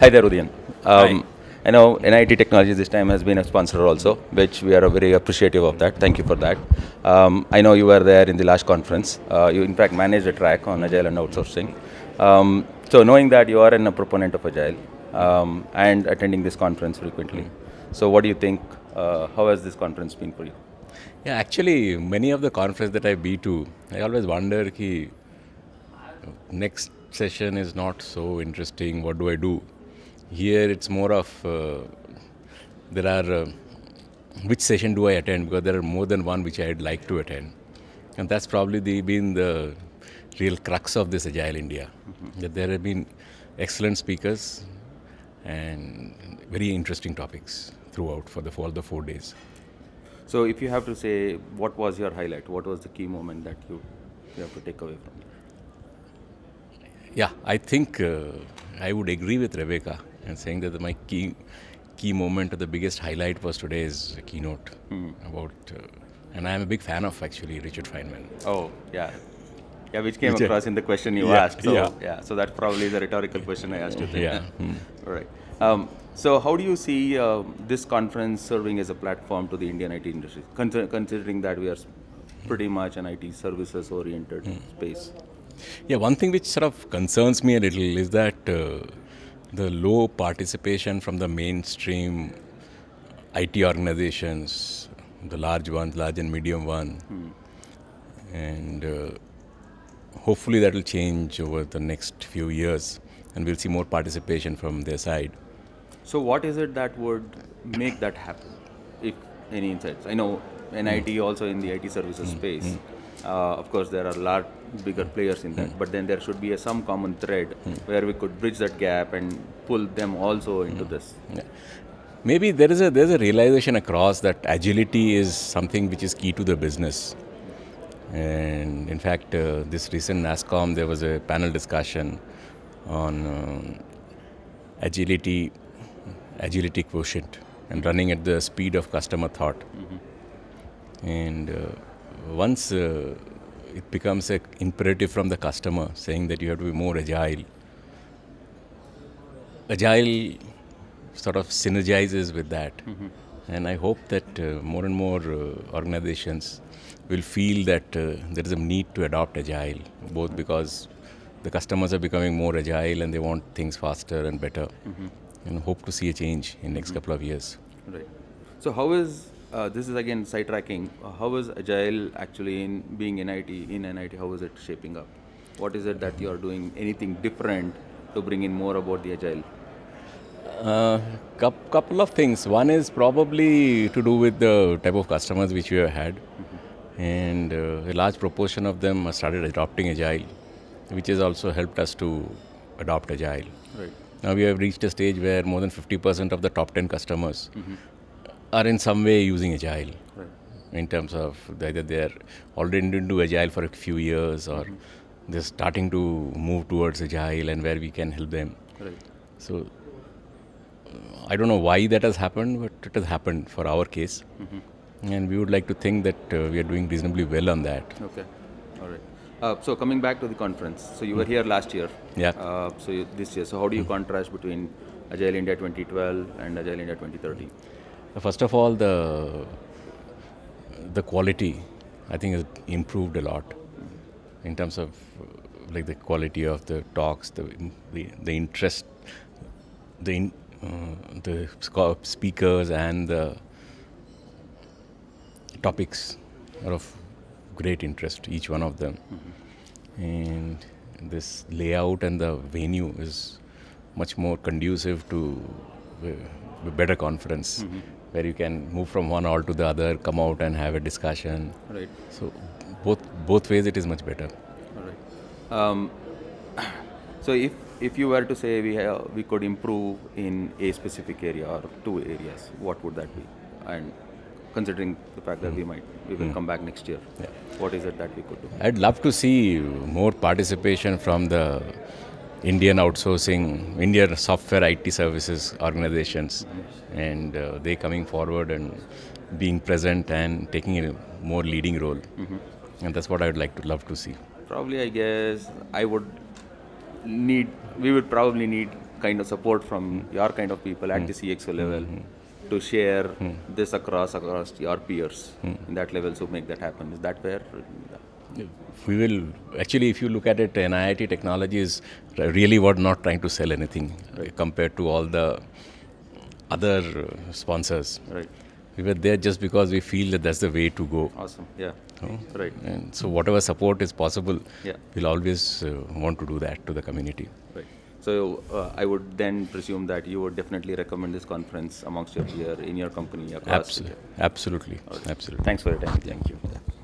Hi there, Udian. Um, Hi. I know NIT Technologies this time has been a sponsor also, which we are very appreciative of that. Thank you for that. Um, I know you were there in the last conference. Uh, you in fact managed a track on Agile and outsourcing. Um, so knowing that you are a proponent of Agile um, and attending this conference frequently, so what do you think, uh, how has this conference been for you? Yeah, actually many of the conference that I've been to, I always wonder ki next session is not so interesting, what do I do? Here it's more of uh, there are uh, which session do I attend because there are more than one which I'd like to attend, and that's probably the, been the real crux of this Agile India. Mm -hmm. That there have been excellent speakers and very interesting topics throughout for the the four days. So, if you have to say, what was your highlight? What was the key moment that you, you have to take away from? It? Yeah, I think uh, I would agree with Rebecca and saying that my key key moment or the biggest highlight was today's keynote mm. about. Uh, and I am a big fan of actually Richard Feynman. Oh yeah, yeah, which came which across I, in the question you yeah, asked. So, yeah. yeah, so that probably is a rhetorical question I asked you. Think. Yeah. Mm. All right. Um, so, how do you see uh, this conference serving as a platform to the Indian IT industry, considering that we are pretty much an IT services oriented mm. space? Yeah, one thing which sort of concerns me a little is that uh, the low participation from the mainstream IT organizations, the large ones, large and medium one, hmm. and uh, hopefully that will change over the next few years, and we'll see more participation from their side. So, what is it that would make that happen? If any insights, I know NIT hmm. also in the IT services hmm. space. Hmm. Uh, of course, there are large bigger hmm. players in that. Hmm. But then there should be a, some common thread hmm. where we could bridge that gap and pull them also into this. Yeah. Maybe there is a there's a realization across that agility is something which is key to the business. And in fact, uh, this recent NASCOM, there was a panel discussion on um, agility, agility quotient, and running at the speed of customer thought. Mm -hmm. And uh, once uh, it becomes an imperative from the customer saying that you have to be more agile. Agile sort of synergizes with that. Mm-hmm. And I hope that uh, more and more uh, organizations will feel that uh, there is a need to adopt agile, both because the customers are becoming more agile and they want things faster and better. Mm-hmm. And hope to see a change in next mm-hmm. couple of years. Right. So, how is uh, this is again site tracking. Uh, how is Agile actually in being IT? in NIT? How is it shaping up? What is it that you are doing? Anything different to bring in more about the Agile? Uh, couple of things. One is probably to do with the type of customers which we have had, mm -hmm. and uh, a large proportion of them started adopting Agile, which has also helped us to adopt Agile. Right. Now we have reached a stage where more than 50% of the top 10 customers mm -hmm are in some way using Agile right. in terms of either they're already into Agile for a few years or mm -hmm. they're starting to move towards Agile and where we can help them. Right. So I don't know why that has happened, but it has happened for our case. Mm -hmm. And we would like to think that uh, we are doing reasonably well on that. Okay. All right. Uh, so coming back to the conference, so you were mm-hmm. here last year. Yeah. Uh, so you, this year, so how do you mm -hmm. contrast between Agile India 2012 and Agile India 2013? First of all, the the quality, I think, has improved a lot in terms of like the quality of the talks, the the, the interest, the in, uh, the speakers and the topics are of great interest, each one of them. Mm -hmm. And this layout and the venue is much more conducive to a uh, better conference. Mm -hmm where you can move from one hall to the other, come out and have a discussion. Right. So both both ways it is much better. All right. Um, so if if you were to say we have, we could improve in a specific area or two areas, what would that be? And considering the fact that we hmm. might we will mm. come back next year, yeah. what is it that we could do? I'd love to see more participation from the Indian outsourcing, Indian software IT services organizations, and uh, they coming forward and being present and taking a more leading role. Mm -hmm. And that's what I would like to love to see. Probably, I guess I would need. We would probably need kind of support from your kind of people at mm -hmm. the mm-hmm. CXO level. Mm -hmm to share hmm. this across across your peers hmm. in that level to make that happen is that where we will actually, if you look at it, NIIT technology is really what not trying to sell anything right. Uh, compared to all the other uh, sponsors. Right. We were there just because we feel that that's the way to go. Awesome. Yeah. Oh? Right. And so whatever support is possible, yeah. we'll always uh, want to do that to the community. Right. So uh, I would then presume that you would definitely recommend this conference amongst your peer in your company. Across absolutely. Absolutely. Absolutely. Thanks for your time. Thank you. Yeah.